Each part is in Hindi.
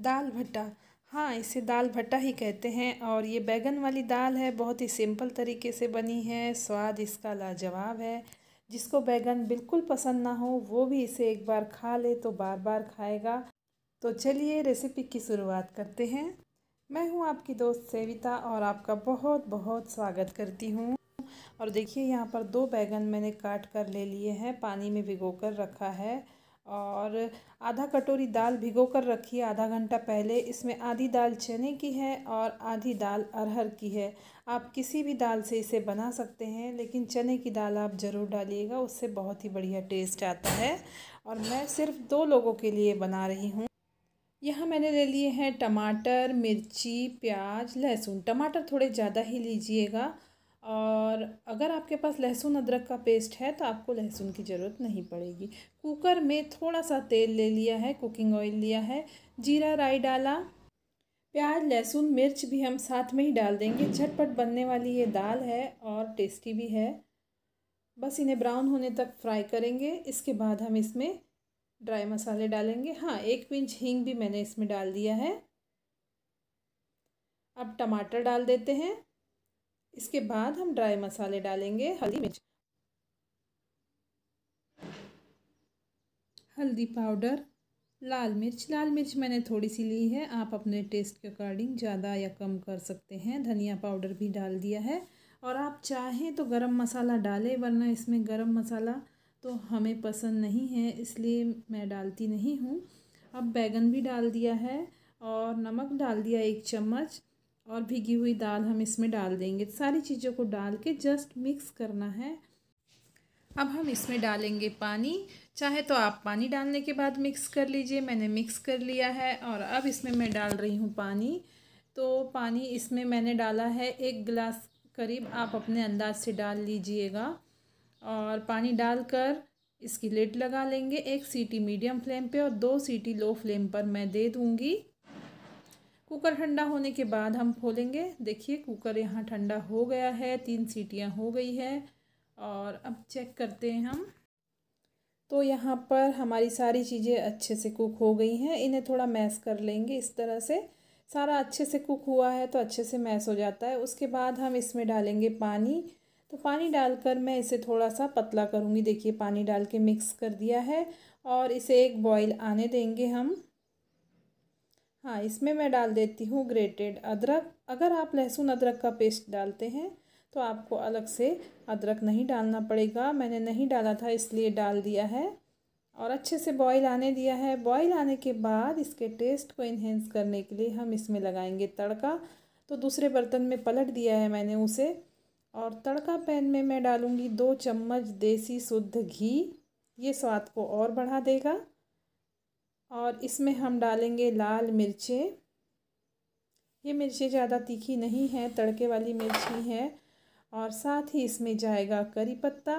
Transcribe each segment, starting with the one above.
दाल भट्टा हाँ इसे दाल भट्टा ही कहते हैं और ये बैगन वाली दाल है बहुत ही सिंपल तरीके से बनी है स्वाद इसका लाजवाब है जिसको बैगन बिल्कुल पसंद ना हो वो भी इसे एक बार खा ले तो बार बार खाएगा तो चलिए रेसिपी की शुरुआत करते हैं मैं हूँ आपकी दोस्त सेविता और आपका बहुत बहुत स्वागत करती हूँ और देखिए यहाँ पर दो बैगन मैंने काट कर ले लिए हैं पानी में भिगो कर रखा है और आधा कटोरी दाल भिगो कर रखी है आधा घंटा पहले इसमें आधी दाल चने की है और आधी दाल अरहर की है आप किसी भी दाल से इसे बना सकते हैं लेकिन चने की दाल आप ज़रूर डालिएगा उससे बहुत ही बढ़िया टेस्ट आता है और मैं सिर्फ दो लोगों के लिए बना रही हूँ यहाँ मैंने ले लिए हैं टमाटर मिर्ची प्याज लहसुन टमाटर थोड़े ज़्यादा ही लीजिएगा और अगर आपके पास लहसुन अदरक का पेस्ट है तो आपको लहसुन की ज़रूरत नहीं पड़ेगी कुकर में थोड़ा सा तेल ले लिया है कुकिंग ऑयल लिया है जीरा राई डाला प्याज लहसुन मिर्च भी हम साथ में ही डाल देंगे झटपट बनने वाली ये दाल है और टेस्टी भी है बस इन्हें ब्राउन होने तक फ्राई करेंगे इसके बाद हम इसमें ड्राई मसाले डालेंगे हाँ एक पिंच हींग भी मैंने इसमें डाल दिया है अब टमाटर डाल देते हैं इसके बाद हम ड्राई मसाले डालेंगे हल्दी मिर्च हल्दी पाउडर लाल मिर्च लाल मिर्च मैंने थोड़ी सी ली है आप अपने टेस्ट के अकॉर्डिंग ज़्यादा या कम कर सकते हैं धनिया पाउडर भी डाल दिया है और आप चाहें तो गरम मसाला डालें वरना इसमें गरम मसाला तो हमें पसंद नहीं है इसलिए मैं डालती नहीं हूँ अब बैगन भी डाल दिया है और नमक डाल दिया एक चम्मच और भीगी हुई दाल हम इसमें डाल देंगे सारी चीज़ों को डाल के जस्ट मिक्स करना है अब हम इसमें डालेंगे पानी चाहे तो आप पानी डालने के बाद मिक्स कर लीजिए मैंने मिक्स कर लिया है और अब इसमें मैं डाल रही हूँ पानी तो पानी इसमें मैंने डाला है एक गिलास करीब आप अपने अंदाज से डाल लीजिएगा और पानी डालकर इसकी लेट लगा लेंगे एक सीटी मीडियम फ्लेम पे और दो सीटी लो फ्लेम पर मैं दे दूँगी कुकर ठंडा होने के बाद हम खोलेंगे देखिए कुकर यहाँ ठंडा हो गया है तीन सीटियाँ हो गई है और अब चेक करते हैं हम तो यहाँ पर हमारी सारी चीज़ें अच्छे से कुक हो गई हैं इन्हें थोड़ा मैस कर लेंगे इस तरह से सारा अच्छे से कुक हुआ है तो अच्छे से मैस हो जाता है उसके बाद हम इसमें डालेंगे पानी तो पानी डालकर मैं इसे थोड़ा सा पतला करूँगी देखिए पानी डाल के मिक्स कर दिया है और इसे एक बॉईल आने देंगे हम हाँ इसमें मैं डाल देती हूँ ग्रेटेड अदरक अगर आप लहसुन अदरक का पेस्ट डालते हैं तो आपको अलग से अदरक नहीं डालना पड़ेगा मैंने नहीं डाला था इसलिए डाल दिया है और अच्छे से बॉईल आने दिया है बॉईल आने के बाद इसके टेस्ट को इन्हेंस करने के लिए हम इसमें लगाएंगे तड़का तो दूसरे बर्तन में पलट दिया है मैंने उसे और तड़का पैन में मैं डालूँगी दो चम्मच देसी शुद्ध घी ये स्वाद को और बढ़ा देगा और इसमें हम डालेंगे लाल मिर्चें ये मिर्चें ज़्यादा तीखी नहीं है तड़के वाली मिर्ची है और साथ ही इसमें जाएगा करी पत्ता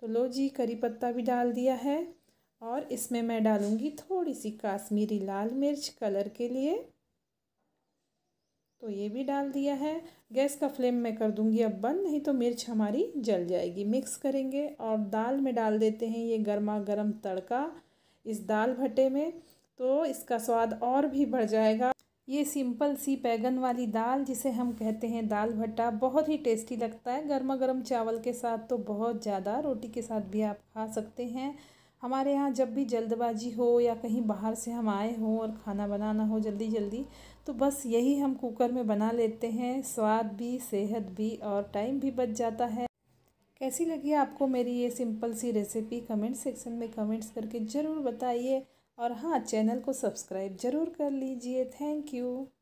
तो लो जी करी पत्ता भी डाल दिया है और इसमें मैं डालूँगी थोड़ी सी काश्मीरी लाल मिर्च कलर के लिए तो ये भी डाल दिया है गैस का फ्लेम मैं कर दूँगी अब बंद नहीं तो मिर्च हमारी जल जाएगी मिक्स करेंगे और दाल में डाल देते हैं ये गर्मा गर्म तड़का इस दाल भट्टे में तो इसका स्वाद और भी बढ़ जाएगा ये सिंपल सी बैगन वाली दाल जिसे हम कहते हैं दाल भट्टा बहुत ही टेस्टी लगता है गर्मा गर्म चावल के साथ तो बहुत ज़्यादा रोटी के साथ भी आप खा सकते हैं हमारे यहाँ जब भी जल्दबाजी हो या कहीं बाहर से हम आए हों और खाना बनाना हो जल्दी जल्दी तो बस यही हम कुकर में बना लेते हैं स्वाद भी सेहत भी और टाइम भी बच जाता है कैसी लगी आपको मेरी ये सिंपल सी रेसिपी कमेंट सेक्शन में कमेंट्स करके ज़रूर बताइए और हाँ चैनल को सब्सक्राइब ज़रूर कर लीजिए थैंक यू